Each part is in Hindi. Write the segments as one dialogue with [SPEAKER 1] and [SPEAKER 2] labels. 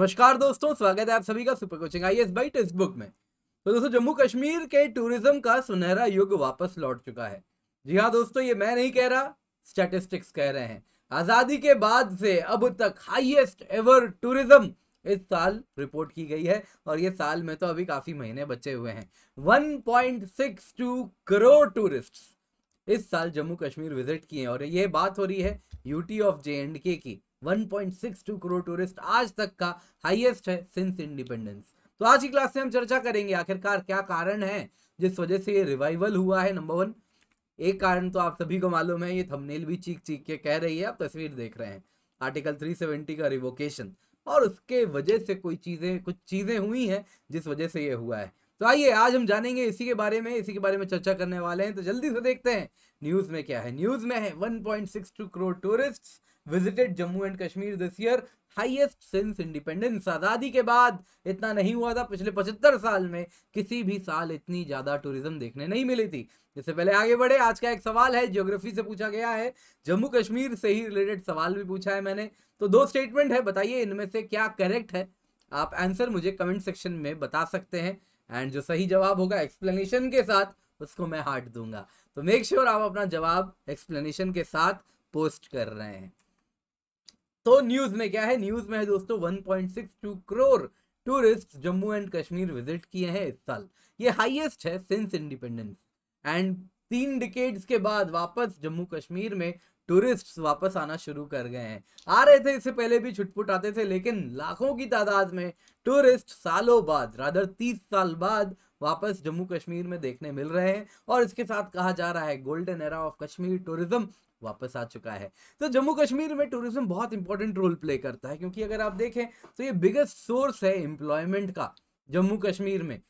[SPEAKER 1] नमस्कार दोस्तों स्वागत है आप सभी का super coaching IAS by text book में तो दोस्तों जम्मू कश्मीर के टूरिज्म का सुनहरा युग वापस लौट चुका है जी हाँ दोस्तों ये मैं नहीं कह रहा स्टैटिस्टिक्स कह रहे हैं आज़ादी के बाद से अब तक हाईएस्ट एवर टूरिज्म इस साल रिपोर्ट की गई है और ये साल में तो अभी काफ़ी महीने बचे हुए हैं वन करोड़ टूरिस्ट इस साल जम्मू कश्मीर विजिट किए और ये बात हो रही है यूटी ऑफ जे एंड के की 1.62 करोड़ टूरिस्ट आज तक का हाईएस्ट है सिंस इंडिपेंडेंस तो आज की क्लास में हम चर्चा करेंगे आखिरकार क्या कारण है जिस वजह से ये रिवाइवल हुआ है नंबर वन एक कारण तो आप सभी को मालूम है ये थंबनेल भी चीख चीख के कह रही है आप तस्वीर देख रहे हैं आर्टिकल 370 का रिवोकेशन और उसके वजह से कोई चीज़ें कुछ चीज़ें हुई हैं जिस वजह से ये हुआ है तो आइए आज हम जानेंगे इसी के बारे में इसी के बारे में चर्चा करने वाले हैं तो जल्दी से देखते हैं न्यूज़ में क्या है न्यूज़ में है 1.62 crore tourist visited Jammu and Kashmir this year highest since independence आज़ादी के बाद इतना नहीं हुआ था पिछले पचहत्तर साल में किसी भी साल इतनी ज़्यादा टूरिज्म देखने नहीं मिली थी इससे पहले आगे बढ़े आज का एक सवाल है ज्योग्राफी से पूछा गया है जम्मू कश्मीर से ही रिलेटेड सवाल भी पूछा है मैंने तो दो स्टेटमेंट है बताइए इनमें से क्या करेक्ट है आप आंसर मुझे कमेंट सेक्शन में बता सकते हैं एंड जो सही जवाब होगा एक्सप्लेनेशन के साथ उसको मैं हार्ट दूंगा तो मेक श्योर sure आप अपना जवाब एक्सप्लेनेशन के साथ पोस्ट कर रहे हैं तो न्यूज में क्या है न्यूज में है दोस्तों 1.62 crore tourist Jammu and Kashmir visit किए हैं इस साल ये हाईएस्ट है सिंस इंडिपेंडेंस एंड तीन डिकेड्स के बाद वापस जम्मू कश्मीर में टूरिस्ट वापस आना शुरू कर गए हैं आ रहे थे इससे पहले भी छुटपुट आते थे लेकिन लाखों की तादाद में टूरिस्ट सालों बाद रादर तीस साल बाद वापस जम्मू कश्मीर में देखने मिल रहे हैं और इसके साथ कहा जा रहा है golden era of Kashmir tourism वापस आ चुका है तो जम्मू कश्मीर में टूरिज्म बहुत इंपॉर्टेंट रोल प्ले करता है क्योंकि अगर आप देखें तो ये बिगेस्ट सोर्स है एम्प्लॉयमेंट का जम्मू कश्मीर में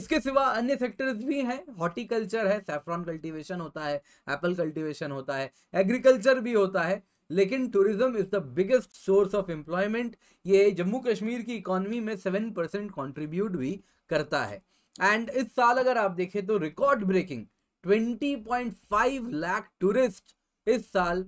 [SPEAKER 1] इसके सिवा अन्य सेक्टर्स भी हैं हॉर्टिकल्चर है सेफ्रॉन कल्टीवेशन होता है एप्पल कल्टीवेशन होता है एग्रीकल्चर भी होता है लेकिन tourism is the biggest source of employment ये जम्मू कश्मीर की इकोनॉमी में सेवन परसेंट कॉन्ट्रीब्यूट भी करता है एंड इस साल अगर आप देखें तो record breaking twenty point five lakh tourist इस साल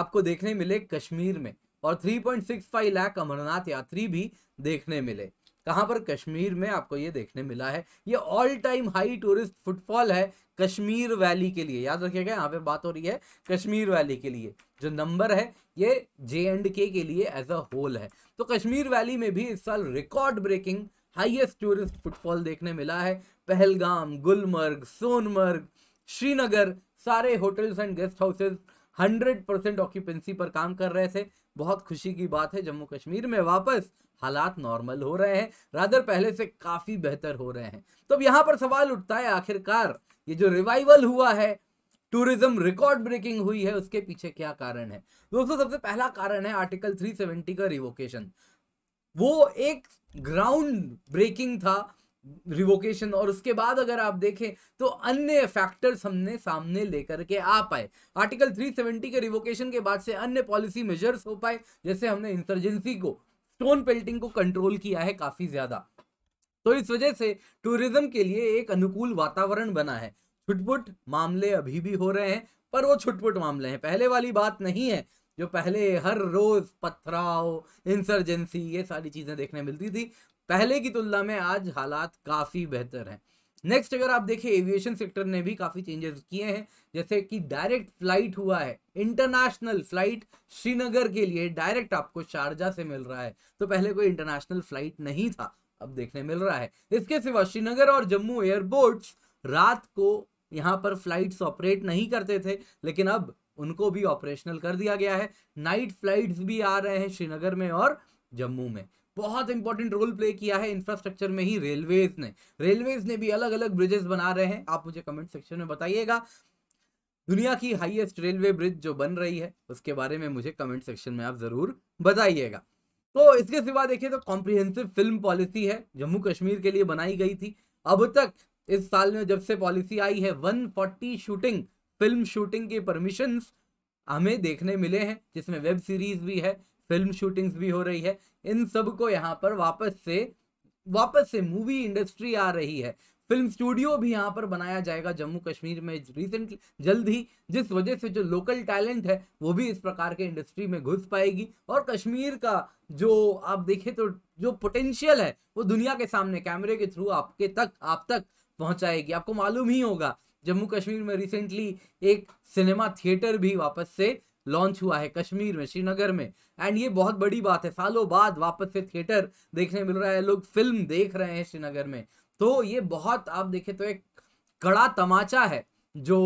[SPEAKER 1] आपको देखने मिले कश्मीर में और 3.65 लाख अमरनाथ यात्री भी देखने मिले कहाँ पर कश्मीर में आपको ये देखने मिला है ये all time high tourist footfall है कश्मीर वैली के लिए याद रखिएगा यहाँ पे बात हो रही है कश्मीर वैली के लिए जो नंबर है ये जे एंड के के लिए एज अ होल है तो कश्मीर वैली में भी इस साल record breaking highest tourist footfall देखने मिला है पहलगाम गुलमर्ग सोनमर्ग श्रीनगर सारे hotels and guest houses hundred percent occupancy पर काम कर रहे थे बहुत खुशी की बात है जम्मू कश्मीर में वापस हालात नॉर्मल हो रहे हैं राधर पहले से काफ़ी बेहतर हो रहे हैं तो अब यहाँ पर सवाल उठता है आखिरकार ये जो रिवाइवल हुआ है टूरिज्म रिकॉर्ड ब्रेकिंग हुई है उसके पीछे क्या कारण है दोस्तों सबसे पहला कारण है आर्टिकल 370 का रिवोकेशन वो एक ग्राउंड ब्रेकिंग था रिवोकेशन और उसके बाद अगर आप देखें तो अन्य फैक्टर्स हमने सामने लेकर के आ पाए आर्टिकल 370 के रिवोकेशन के बाद से अन्य पॉलिसी मेजर्स हो पाए जैसे हमने इंसर्जेंसी को स्टोन पेल्टिंग को कंट्रोल किया है काफ़ी ज़्यादा तो इस वजह से टूरिज्म के लिए एक अनुकूल वातावरण बना है छुटपुट मामले अभी भी हो रहे हैं पर वो छुटपुट मामले हैं पहले वाली बात नहीं है जो पहले हर रोज पथराव इंसर्जेंसी ये सारी चीजें देखने मिलती थी पहले की तुलना में आज हालात काफ़ी बेहतर हैं नेक्स्ट अगर आप देखें एविएशन सेक्टर ने भी काफ़ी चेंजेस किए हैं जैसे कि डायरेक्ट फ्लाइट हुआ है इंटरनेशनल फ्लाइट श्रीनगर के लिए डायरेक्ट आपको शारजा से मिल रहा है तो पहले कोई इंटरनेशनल फ्लाइट नहीं था अब देखने मिल रहा है इसके सिवा श्रीनगर और जम्मू एयरपोर्ट्स रात को यहाँ पर फ्लाइट्स ऑपरेट नहीं करते थे लेकिन अब उनको भी ऑपरेशनल कर दिया गया है नाइट फ्लाइट्स भी आ रहे हैं श्रीनगर में और जम्मू में बहुत इंपॉर्टेंट रोल प्ले किया है इंफ्रास्ट्रक्चर में ही रेलवेज ने रेलवेज ने भी अलग अलग ब्रिजेस बना रहे हैं आप मुझे कमेंट सेक्शन में बताइएगा दुनिया की हाईएस्ट रेलवे ब्रिज जो बन रही है उसके बारे में मुझे कमेंट सेक्शन में आप ज़रूर बताइएगा तो इसके सिवा देखिए तो कॉम्प्रिहेंसिव फिल्म पॉलिसी है जम्मू कश्मीर के लिए बनाई गई थी अब तक इस साल में जब से पॉलिसी आई है 140 शूटिंग फिल्म शूटिंग के परमिशन हमें देखने मिले हैं जिसमें वेब सीरीज भी है फिल्म शूटिंग्स भी हो रही है इन सब को यहाँ पर वापस से वापस से मूवी इंडस्ट्री आ रही है फिल्म स्टूडियो भी यहाँ पर बनाया जाएगा जम्मू कश्मीर में रिसेंटली जल्द ही जिस वजह से जो लोकल टैलेंट है वो भी इस प्रकार के इंडस्ट्री में घुस पाएगी और कश्मीर का जो आप देखें तो जो पोटेंशियल है वो दुनिया के सामने कैमरे के थ्रू आपके तक आप तक पहुँचाएगी आपको मालूम ही होगा जम्मू कश्मीर में रिसेंटली एक सिनेमा थिएटर भी वापस से लॉन्च हुआ है कश्मीर में श्रीनगर में एंड ये बहुत बड़ी बात है सालों बाद वापस से थिएटर देखने मिल रहा है लोग फिल्म देख रहे हैं श्रीनगर में तो ये बहुत आप देखें तो एक कड़ा तमाचा है जो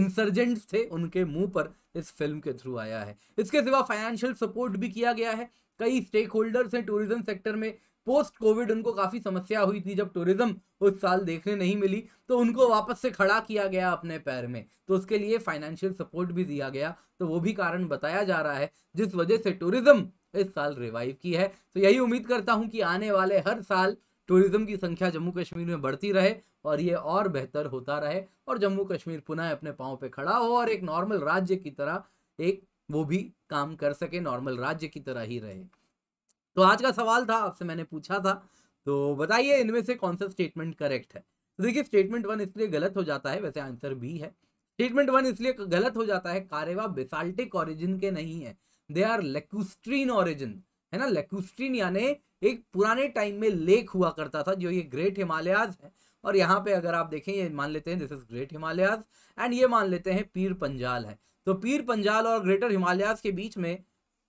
[SPEAKER 1] इंसर्जेंट थे उनके मुंह पर इस फिल्म के थ्रू आया है इसके सिवा फाइनेंशियल सपोर्ट भी किया गया है कई स्टेक होल्डर्स हैं टूरिज्म सेक्टर में पोस्ट कोविड उनको काफ़ी समस्या हुई थी जब टूरिज्म उस साल देखने नहीं मिली तो उनको वापस से खड़ा किया गया अपने पैर में तो उसके लिए फाइनेंशियल सपोर्ट भी दिया गया तो वो भी कारण बताया जा रहा है जिस वजह से टूरिज्म इस साल रिवाइव की है तो यही उम्मीद करता हूँ कि आने वाले हर साल टूरिज्म की संख्या जम्मू कश्मीर में बढ़ती रहे और ये और बेहतर होता रहे और जम्मू कश्मीर पुनः अपने पाँव पे खड़ा हो और एक नॉर्मल राज्य की तरह एक वो भी काम कर सके नॉर्मल राज्य की तरह ही रहे तो आज का सवाल था आपसे मैंने पूछा था तो बताइए इनमें से कौन सा स्टेटमेंट करेक्ट है तो देखिए स्टेटमेंट वन इसलिए गलत हो जाता है वैसे आंसर भी है स्टेटमेंट वन इसलिए गलत हो जाता है कारेवा बेसाल्टिक ऑरिजिन के नहीं है दे आर लेकुस्ट्रीन ऑरिजिन है ना लेकुस्ट्रीन यानी एक पुराने टाइम में लेक हुआ करता था जो ये ग्रेट हिमालयाज है और यहाँ पे अगर आप देखें ये मान लेते हैं this is great Himalayas and ये मान लेते हैं पीर पंजाल है तो पीर पंजाल और ग्रेटर हिमालयाज के बीच में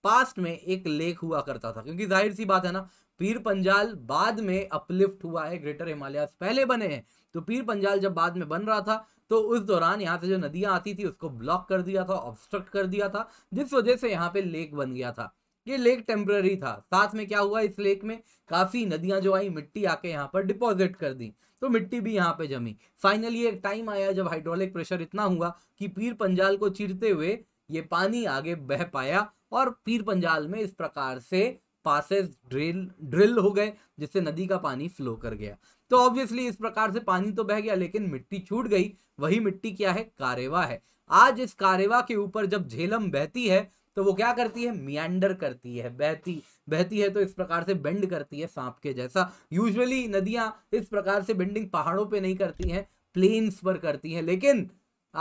[SPEAKER 1] पास्ट में एक लेख हुआ करता था क्योंकि जाहिर सी बात है ना पीर पंजाल बाद में अपलिफ्ट हुआ है ग्रेटर हिमालयस पहले बने हैं तो पीर पंजाल जब बाद में बन रहा था तो उस दौरान यहाँ से जो नदियां आती थी उसको ब्लॉक कर दिया था ऑब्स्ट्रक्ट कर दिया था जिस वजह से यहाँ पे लेक बन गया था ये लेक टेम्प्ररी था साथ में क्या हुआ इस लेक में काफ़ी नदियां जो आई मिट्टी आके यहाँ पर डिपॉजिट कर दी तो मिट्टी भी यहाँ पे जमी फाइनली एक टाइम आया जब हाइड्रोलिक प्रेशर इतना हुआ कि पीर पंजाल को चिरते हुए ये पानी आगे बह पाया और पीर पंजाल में इस प्रकार से पासेस ड्रिल ड्रिल हो गए जिससे नदी का पानी फ्लो कर गया तो ऑब्वियसली इस प्रकार से पानी तो बह गया लेकिन मिट्टी छूट गई वही मिट्टी क्या है कारेवा है आज इस कारेवा के ऊपर जब झेलम बहती है तो वो क्या करती है मियांडर करती है बहती बहती है तो इस प्रकार से बेंड करती है सांप के जैसा यूजुअली नदियां इस प्रकार से बेंडिंग पहाड़ों पे नहीं करती हैं प्लेन्स पर करती हैं लेकिन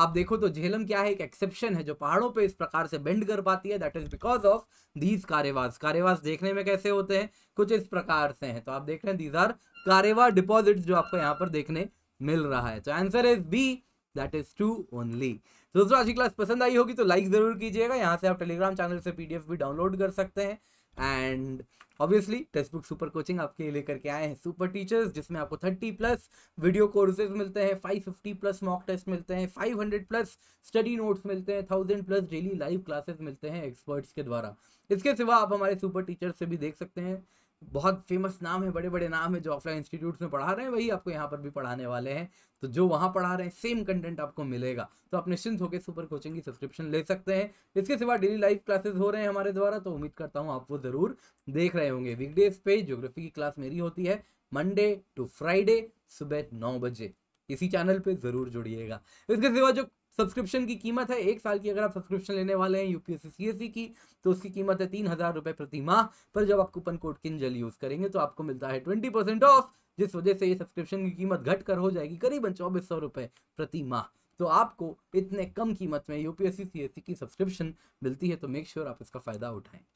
[SPEAKER 1] आप देखो तो झेलम क्या है एक एक्सेप्शन है जो पहाड़ों पे इस प्रकार से बेंड कर पाती है that is because of these karewas karewas देखने में कैसे होते हैं कुछ इस प्रकार से हैं तो आप देख रहे हैं दीज आर कारेवा डिपॉजिट जो आपको यहाँ पर देखने मिल रहा है तो answer is B that is two only दोस्तों आज की क्लास पसंद आई होगी तो लाइक जरूर कीजिएगा यहाँ से आप टेलीग्राम चैनल से पीडीएफ भी डाउनलोड कर सकते हैं and obviously text book super coaching आपके लिए लेकर के आए हैं सुपर टीचर्स जिसमें आपको थर्टी प्लस वीडियो कोर्सेज मिलते हैं five fifty plus mock test मिलते हैं five hundred plus study notes मिलते हैं thousand plus daily live classes मिलते हैं एक्सपर्ट्स के द्वारा इसके सिवा आप हमारे सुपर टीचर्स से भी देख सकते हैं बहुत फेमस नाम है बड़े बड़े नाम है जो ऑफलाइन इंस्टीट्यूट में पढ़ा रहे हैं वही आपको यहाँ पर भी पढ़ाने वाले हैं तो जो वहाँ पढ़ा रहे हैं सेम कंटेंट आपको मिलेगा तो आप निश्चिंत होकर सुपर कोचिंग की सब्सक्रिप्शन ले सकते हैं इसके सिवा डेली लाइव क्लासेस हो रहे हैं हमारे द्वारा तो उम्मीद करता हूँ आप वो ज़रूर देख रहे होंगे वीकडेज पे ज्योग्राफी की क्लास मेरी होती है मंडे टू फ्राइडे सुबह नौ बजे इसी चैनल पे ज़रूर जुड़िएगा इसके सिवा जो सब्सक्रिप्शन की कीमत है एक साल की अगर आप सब्सक्रिप्शन लेने वाले हैं यूपीएससी सीएससी e की तो उसकी कीमत है तीन हज़ार रुपये प्रति माह पर जब आप कूपन कोड किंजल यूज़ करेंगे तो आपको मिलता है ट्वेंटी परसेंट ऑफ जिस वजह से ये सब्सक्रिप्शन की कीमत घट कर हो जाएगी करीबन चौबीस सौ रुपए प्रति माह तो आपको इतने कम कीमत में यूपीएससी सीएससी e की सब्सक्रिप्शन मिलती है तो मेक श्योर sure आप इसका फ़ायदा उठाएं